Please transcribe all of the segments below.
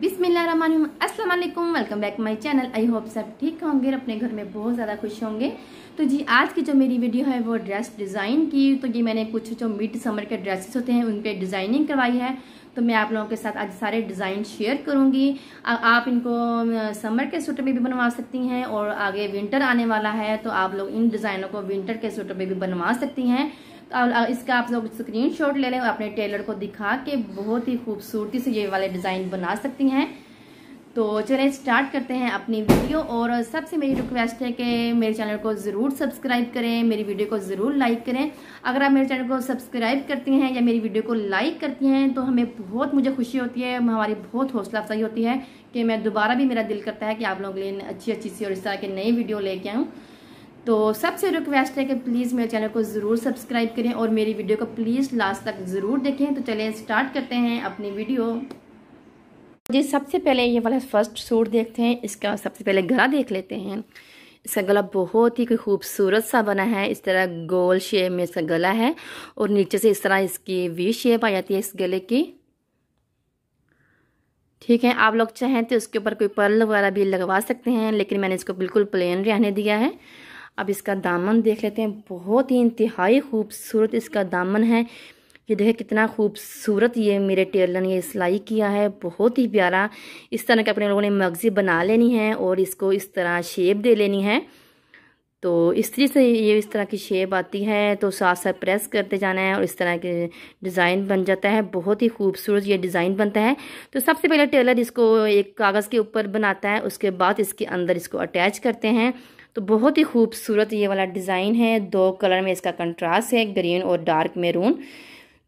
अस्सलाम वालेकुम welcome back my channel I hope सब ठीक होंगे और अपने घर में बहुत ज़्यादा खुश होंगे तो जी आज की जो मेरी वीडियो है वो ड्रेस डिज़ाइन की तो ये मैंने कुछ जो मिड समर के ड्रेसेस होते हैं उन पर डिज़ाइनिंग करवाई है तो मैं आप लोगों के साथ आज सारे डिज़ाइन शेयर करूँगी आप इनको समर के सूट में भी बनवा सकती हैं और आगे विंटर आने वाला है तो आप लोग इन डिज़ाइनों को विंटर के सूट में भी बनवा सकती हैं इसका आप लोग स्क्रीन शॉट ले लें और अपने टेलर को दिखा के बहुत ही खूबसूरती से ये वाले डिज़ाइन बना सकती हैं तो चलें स्टार्ट करते हैं अपनी वीडियो और सबसे मेरी रिक्वेस्ट है कि मेरे चैनल को ज़रूर सब्सक्राइब करें मेरी वीडियो को ज़रूर लाइक करें अगर आप मेरे चैनल को सब्सक्राइब करती हैं या मेरी वीडियो को लाइक करती हैं तो हमें बहुत मुझे खुशी होती है हमारी बहुत हौसला अफजाई होती है कि मैं दोबारा भी मेरा दिल करता है कि आप लोगों के लिए अच्छी अच्छी सी और इस तरह के नई वीडियो लेके आऊँ तो सबसे रिक्वेस्ट है कि प्लीज़ मेरे चैनल को ज़रूर सब्सक्राइब करें और मेरी वीडियो को प्लीज़ लास्ट तक ज़रूर देखें तो चलें स्टार्ट करते हैं अपनी वीडियो जी सबसे पहले ये वाला फर्स्ट सूट देखते हैं इसका सबसे पहले गला देख लेते हैं इसका गला बहुत ही खूबसूरत सा बना है इस तरह गोल शेप में इसका गला है और नीचे से इस तरह इसकी वी शेप आ जाती है इस गले की ठीक है आप लोग चाहें तो इसके ऊपर कोई पर्ल वगैरह भी लगवा सकते हैं लेकिन मैंने इसको बिल्कुल प्लेन रहने दिया है अब इसका दामन देख लेते हैं बहुत ही इंतहाई खूबसूरत इसका दामन है ये देखें कितना खूबसूरत ये मेरे टेलर ने ये सिलाई किया है बहुत ही प्यारा इस तरह के अपने लोगों ने मगजी बना लेनी है और इसको इस तरह शेप दे लेनी है तो इस तरह से ये इस तरह की शेप आती है तो साथ साथ प्रेस करते जाना है और इस तरह के डिज़ाइन बन जाता है बहुत ही खूबसूरत ये डिज़ाइन बनता है तो सबसे पहले टेलर इसको एक कागज़ के ऊपर बनाता है उसके बाद इसके अंदर इसको अटैच करते हैं तो बहुत ही खूबसूरत ये वाला डिज़ाइन है दो कलर में इसका कंट्रास्ट है ग्रीन और डार्क मेरून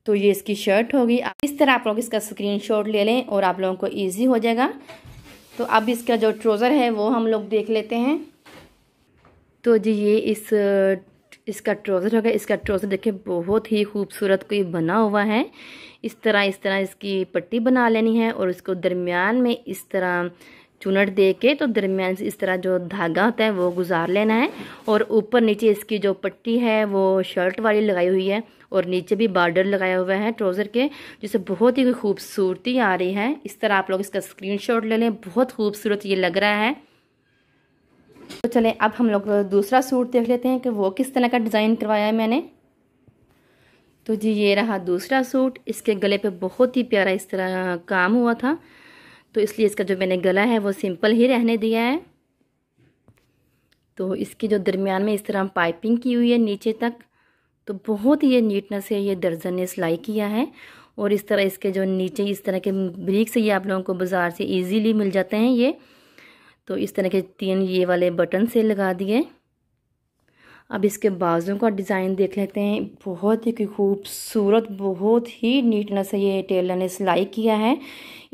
तो ये इसकी शर्ट होगी इस तरह आप लोग इसका स्क्रीनशॉट ले लें और आप लोगों को ईजी हो जाएगा तो अब इसका जो ट्रोज़र है वो हम लोग देख लेते हैं तो जी ये इस इसका ट्रोज़र होगा इसका ट्रोज़र देखिए बहुत ही खूबसूरत कोई बना हुआ है इस तरह इस तरह इसकी पट्टी बना लेनी है और इसको दरमियान में इस तरह चुनट दे के तो दरमियान से इस तरह जो धागा होता है वो गुजार लेना है और ऊपर नीचे इसकी जो पट्टी है वो शर्ट वाली लगाई हुई है और नीचे भी बॉर्डर लगाया हुआ है ट्राउज़र के जिसे बहुत ही खूबसूरती आ रही है इस तरह आप लोग इसका शॉट ले लें बहुत खूबसूरत ये लग रहा है तो चलें अब हम लोग दूसरा सूट देख लेते हैं कि वो किस तरह का डिज़ाइन करवाया है मैंने तो जी ये रहा दूसरा सूट इसके गले पे बहुत ही प्यारा इस तरह काम हुआ था तो इसलिए इसका जो मैंने गला है वो सिंपल ही रहने दिया है तो इसके जो दरमियान में इस तरह हम पाइपिंग की हुई है नीचे तक तो बहुत ही नीटनेस है ये दर्जन ने सिलाई किया है और इस तरह इसके जो नीचे इस तरह के ब्रिक से ये आप लोगों को बाज़ार से इजीली मिल जाते हैं ये तो इस तरह के तीन ये वाले बटन से लगा दिए अब इसके बाजू का डिज़ाइन देख लेते हैं बहुत ही खूबसूरत बहुत ही नीटनेस से ये टेलर ने सिलाई किया है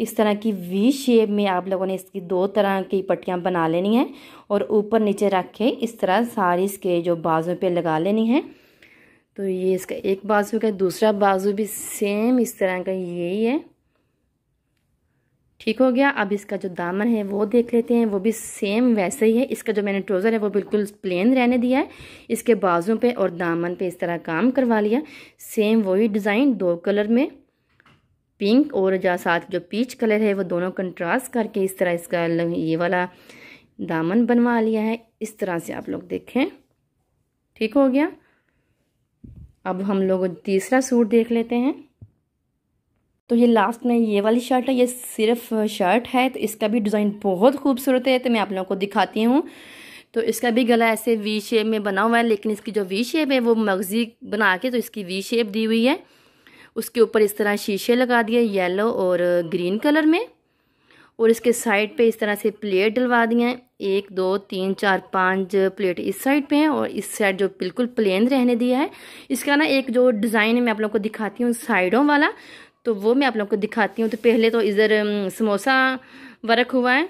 इस तरह की वी शेप में आप लोगों ने इसकी दो तरह की पट्टियाँ बना लेनी है और ऊपर नीचे रख के इस तरह सारी इसके जो बाजू पे लगा लेनी है तो ये इसका एक बाजू का दूसरा बाजू भी सेम इस तरह का यही है ठीक हो गया अब इसका जो दामन है वो देख लेते हैं वो भी सेम वैसे ही है इसका जो मैंने ट्रोज़र है वो बिल्कुल प्लेन रहने दिया है इसके बाजू पे और दामन पे इस तरह काम करवा लिया सेम वही डिज़ाइन दो कलर में पिंक और जहाँ साथ जो पीच कलर है वो दोनों कंट्रास्ट करके इस तरह इसका ये वाला दामन बनवा लिया है इस तरह से आप लोग देखें ठीक हो गया अब हम लोग तीसरा सूट देख लेते हैं तो ये लास्ट में ये वाली शर्ट है ये सिर्फ शर्ट है तो इसका भी डिज़ाइन बहुत खूबसूरत है तो मैं आप लोगों को दिखाती हूँ तो इसका भी गला ऐसे वी शेप में बना हुआ है लेकिन इसकी जो वी शेप है वो मगजी बना के तो इसकी वी शेप दी हुई है उसके ऊपर इस तरह शीशे लगा दिए येलो और ग्रीन कलर में और इसके साइड पे इस तरह से प्लेट डलवा दिए हैं एक दो तीन चार पाँच प्लेट इस साइड पे हैं और इस साइड जो बिल्कुल प्लेन रहने दिया है इसका ना एक जो डिज़ाइन है मैं आप लोग को दिखाती हूँ साइडों वाला तो वो मैं आप लोगों को दिखाती हूँ तो पहले तो इधर समोसा वर्क हुआ है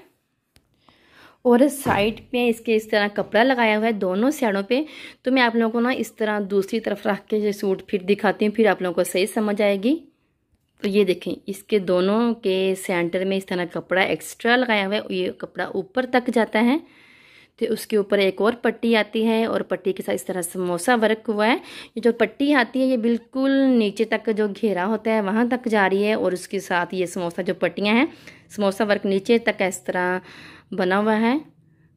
और साइड पे इसके इस तरह कपड़ा लगाया हुआ है दोनों साइडों पे तो मैं आप लोगों को ना इस तरह दूसरी तरफ रख के ये सूट फिर दिखाती हूँ फिर आप लोगों को सही समझ आएगी तो ये देखें इसके दोनों के सेंटर में इस तरह कपड़ा एक्स्ट्रा लगाया हुआ है ये कपड़ा ऊपर तक जाता है फिर उसके ऊपर एक और पट्टी आती है और पट्टी के साथ इस तरह समोसा वर्क हुआ है ये जो पट्टी आती है ये बिल्कुल नीचे तक जो घेरा होता है वहाँ तक जा रही है और उसके साथ ये समोसा जो पट्टियाँ हैं समोसा वर्क नीचे तक इस तरह बना हुआ है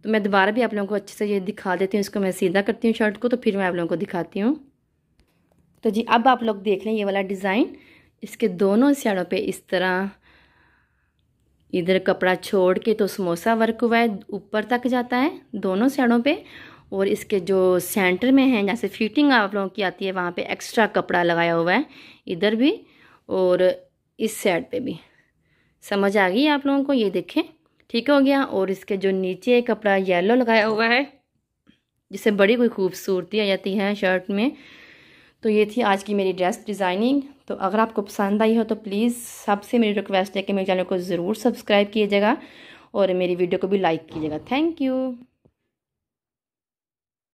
तो मैं दोबारा भी आप लोगों को अच्छे से ये दिखा देती हूँ इसको मैं सीधा करती हूँ शर्ट को तो फिर मैं आप लोगों को दिखाती हूँ तो जी अब आप लोग देख लें ये वाला डिज़ाइन इसके दोनों साइडों पे इस तरह इधर कपड़ा छोड़ के तो समोसा वर्क हुआ है ऊपर तक जाता है दोनों साइडों पे और इसके जो सेंटर में है जैसे से फिटिंग आप लोगों की आती है वहाँ पे एक्स्ट्रा कपड़ा लगाया हुआ है इधर भी और इस साइड पे भी समझ आ गई आप लोगों को ये देखें ठीक हो गया और इसके जो नीचे कपड़ा येलो लगाया हुआ है जिससे बड़ी कोई खूबसूरती आ जाती है शर्ट में तो ये थी आज की मेरी ड्रेस डिज़ाइनिंग तो अगर आपको पसंद आई हो तो प्लीज़ सबसे मेरी रिक्वेस्ट है कि मेरे चैनल को ज़रूर सब्सक्राइब कीजिएगा और मेरी वीडियो को भी लाइक कीजिएगा थैंक यू